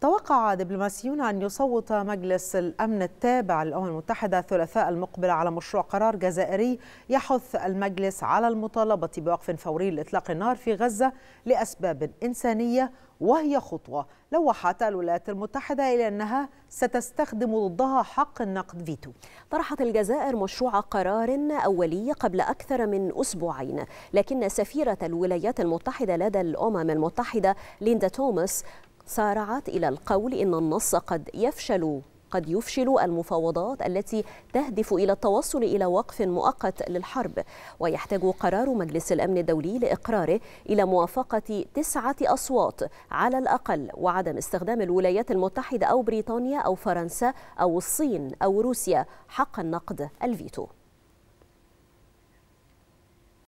توقع دبلوماسيون أن يصوت مجلس الأمن التابع للأمم المتحدة الثلاثاء المقبل على مشروع قرار جزائري يحث المجلس على المطالبة بوقف فوري لإطلاق النار في غزة لأسباب إنسانية وهي خطوة لوحت الولايات المتحدة إلى أنها ستستخدم ضدها حق النقد فيتو طرحت الجزائر مشروع قرار أولي قبل أكثر من أسبوعين لكن سفيرة الولايات المتحدة لدى الأمم المتحدة ليندا توماس سارعت إلى القول إن النص قد يفشل قد يفشل المفاوضات التي تهدف الى التوصل الى وقف مؤقت للحرب ويحتاج قرار مجلس الامن الدولي لاقراره الى موافقه تسعه اصوات على الاقل وعدم استخدام الولايات المتحده او بريطانيا او فرنسا او الصين او روسيا حق النقد الفيتو